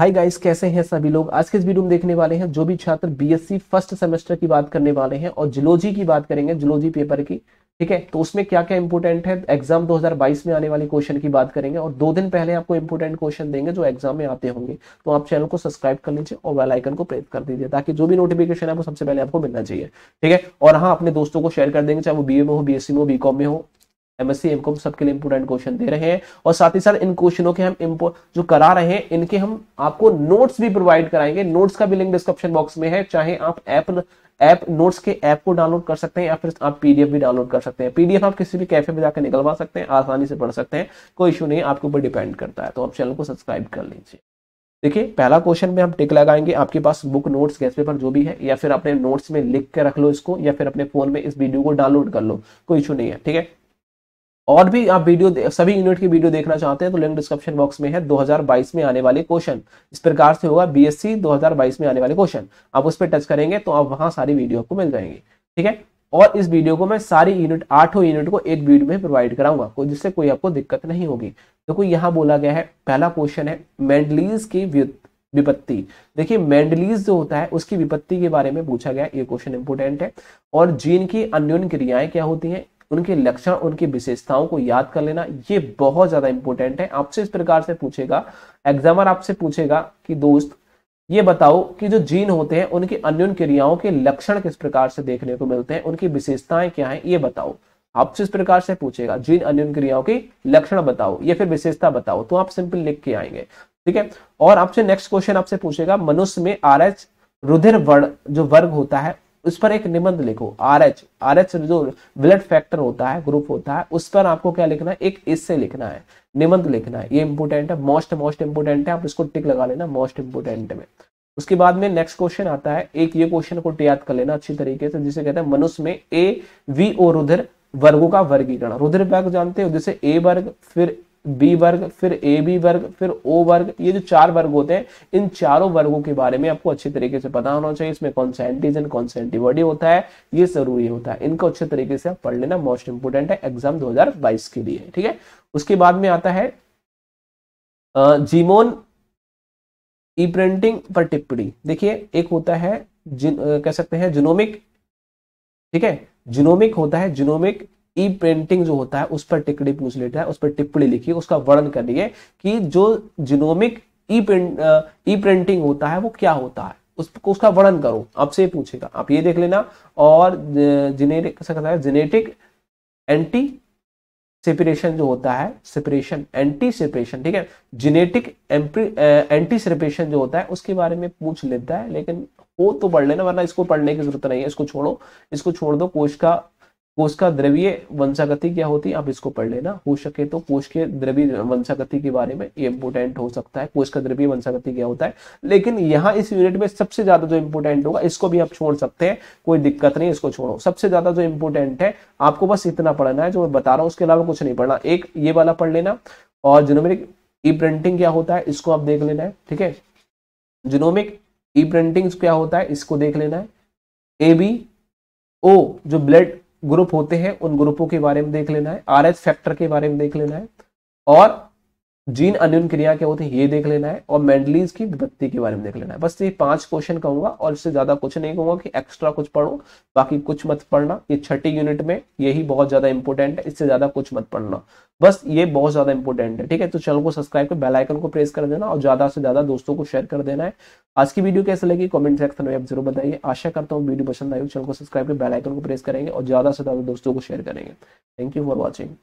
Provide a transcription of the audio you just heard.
hi guys कैसे हैं सभी लोग आज के इस वीडियो में देखने वाले हैं जो भी छात्र बीएससी फर्स्ट सेमेस्टर की बात करने वाले हैं और जुलोजी की बात करेंगे जुलोजी पेपर की ठीक है तो उसमें क्या क्या इंपोर्टेंट है एग्जाम 2022 में आने वाले क्वेश्चन की बात करेंगे और दो दिन पहले आपको इंपोर्टेंट क्वेश्चन देंगे जो एग्जाम में आते होंगे तो आप चैनल को सब्सक्राइब कर लीजिए और वेलाइकन को प्रेस कर दीजिए ताकि जो भी नोटिफिकेशन है वो सबसे पहले आपको मिलना चाहिए ठीक है और हाँ अपने दोस्तों को शेयर कर देंगे चाहे वो बी में हो बीएससी में हो बीकॉम में हो एम एस सबके लिए इंपोर्टेंट क्वेश्चन दे रहे हैं और साथ ही साथ इन क्वेश्चनों के हम इम्पोर्ट जो करा रहे हैं इनके हम आपको नोट्स भी प्रोवाइड कराएंगे नोट्स का भी लिंक डिस्क्रिप्शन बॉक्स में है चाहे आप ऐप ऐप नोट्स के ऐप को डाउनलोड कर सकते हैं या फिर आप पीडीएफ भी डाउनलोड कर सकते हैं पीडीएफ आप किसी भी कैफे में जाकर निकलवा सकते हैं आसानी से पढ़ सकते हैं कोई इशू नहीं आपके ऊपर डिपेंड करता है तो आप चैनल को सब्सक्राइब कर लीजिए देखिए पहला क्वेश्चन में हम टिक लगाएंगे आपके पास बुक नोट्स गैस पेपर जो भी है या फिर अपने नोट्स में लिख के रख लो इसको या फिर अपने फोन में इस वीडियो को डाउनलोड कर लो कोई इशू नहीं है ठीक है और भी आप वीडियो सभी यूनिट की वीडियो देखना चाहते हैं तो लिंक डिस्क्रिप्शन बॉक्स में है 2022 में आने वाले क्वेश्चन इस प्रकार से होगा बीएससी 2022 में आने वाले क्वेश्चन आप उस पर टच करेंगे तो आप वहां सारी वीडियो आपको मिल जाएंगे ठीक है और इस वीडियो को मैं सारी यूनिट आठों यूनिट को एक वीडियो में प्रोवाइड कराऊंगा जिससे कोई आपको दिक्कत नहीं होगी देखो तो यहाँ बोला गया है पहला क्वेश्चन है मेंडलीज की विपत्ति देखिए मेंडलीज जो होता है उसकी विपत्ति के बारे में पूछा गया ये क्वेश्चन इंपोर्टेंट है और जीन की अन्यून क्रियाएं क्या होती हैं उनके लक्षण उनकी विशेषताओं को याद कर लेना ये बहुत ज्यादा इंपॉर्टेंट है आपसे इस प्रकार से पूछेगा एग्जामर आपसे पूछेगा कि दोस्त ये बताओ कि जो जीन होते हैं उनकी अन्यून क्रियाओं के लक्षण किस प्रकार से देखने को मिलते हैं उनकी विशेषताएं क्या है ये बताओ आपसे इस प्रकार से पूछेगा जीन अन्यून क्रियाओं के लक्षण बताओ या फिर विशेषता बताओ तो आप सिंपल लिख के आएंगे ठीक है और आपसे नेक्स्ट क्वेश्चन आपसे पूछेगा मनुष्य में आर एच रुधिर वर्ण जो वर्ग होता है उस पर एक निबंध लिखो आर एच आर एच जो ब्लड फैक्टर होता है ग्रुप होता है उस पर आपको क्या लिखना है एक इससे लिखना है निबंध लिखना है ये इंपोर्टेंट है मोस्ट मोस्ट इंपोर्टेंट है आप इसको टिक लगा लेना मोस्ट इंपोर्टेंट में उसके बाद में नेक्स्ट क्वेश्चन आता है एक ये क्वेश्चन को याद कर लेना अच्छी तरीके से जिसे कहते हैं मनुष्य में ए वी और रुधिर वर्गों का वर्गीकरण रुधिर वर्ग जानते हो जैसे ए वर्ग फिर बी वर्ग फिर ए बी वर्ग फिर ओ वर्ग ये जो चार वर्ग होते हैं इन चारों वर्गों के बारे में आपको अच्छे तरीके से पता होना चाहिए इसमें कौन सा एंटीजन कौन सा एंटीबॉडी होता है ये जरूरी होता है इनको अच्छे तरीके से आप पढ़ लेना मोस्ट इंपोर्टेंट है एग्जाम 2022 के लिए ठीक है उसके बाद में आता है जीमोन ई प्रिंटिंग पर टिप्पणी देखिए एक होता है जिन कह सकते हैं जिनोमिक ठीक है जिनोमिक होता है जिनोमिक ई प्रिंटिंग जो होता है उस पर टिकड़ी पूछ लेता है उस पर टिप्पणी लिखी उसका वर्णन करिए कि जो genomic E print E printing होता है वो क्या होता है उसको उसका वर्णन करो आपसे पूछेगा आप ये देख लेना और जिनेटिक सकता है जिनेटिक एंटी सेपरेशन जो होता है सेपरेशन एंटी सेपरेशन ठीक है जेनेटिक एंटी सेपरेशन जो होता है उसके बारे में पूछ लेता है लेकिन वो तो पढ़ लेना वरना इसको पढ़ने की जरूरत नहीं है इसको छोड़ो इसको छोड़ दो कोश का कोश का द्रव्य वंशागति क्या होती है आप इसको पढ़ लेना हो सके तो कोश के द्रव्य वंशागति के बारे में ये इंपोर्टेंट हो सकता है कोश का द्रव्य वंशागति क्या होता है लेकिन यहाँ इस यूनिट में सबसे ज्यादा जो इंपोर्टेंट होगा इसको भी आप छोड़ सकते हैं कोई दिक्कत नहीं इसको छोड़ो सबसे ज्यादा जो इंपोर्टेंट है आपको बस इतना पढ़ना है जो मैं बता रहा हूँ उसके अलावा कुछ नहीं पढ़ना एक ये वाला पढ़ लेना और जिनोमिक ई प्रिंटिंग क्या होता है इसको आप देख लेना है ठीक है जिनोमिक ई प्रिंटिंग क्या होता है इसको देख लेना है ए बी ओ जो ब्लड ग्रुप होते हैं उन ग्रुपों के बारे में देख लेना है आर एच फैक्टर के बारे में देख लेना है और जीन अन्यून क्रिया क्या होती है ये देख लेना है और मेंडलीज की विपत्ति के बारे में देख लेना है बस ये पांच क्वेश्चन कहूंगा और इससे ज्यादा कुछ नहीं कहूंगा कि एक्स्ट्रा कुछ पढ़ो बाकी कुछ मत पढ़ना ये छठी यूनिट में यही बहुत ज्यादा इंपॉर्टेंट है इससे ज्यादा कुछ मत पढ़ना बस ये बहुत ज्यादा इंपॉर्टेंट है ठीक है तो चैनल को सब्सक्राइब कर बेलाइकन को प्रेस कर देना और ज्यादा से ज्यादा दोस्तों को शेयर कर देना है आज की वीडियो कैसे लगी कमेंट सेक्शन में आप जरूर बताइए आशा करता हूँ वीडियो पसंद आई चैनल को सब्सक्राइब कर बेलाइकन को प्रेस करेंगे और ज्यादा से ज्यादा दोस्तों को शेयर करेंगे थैंक यू फॉर वॉचिंग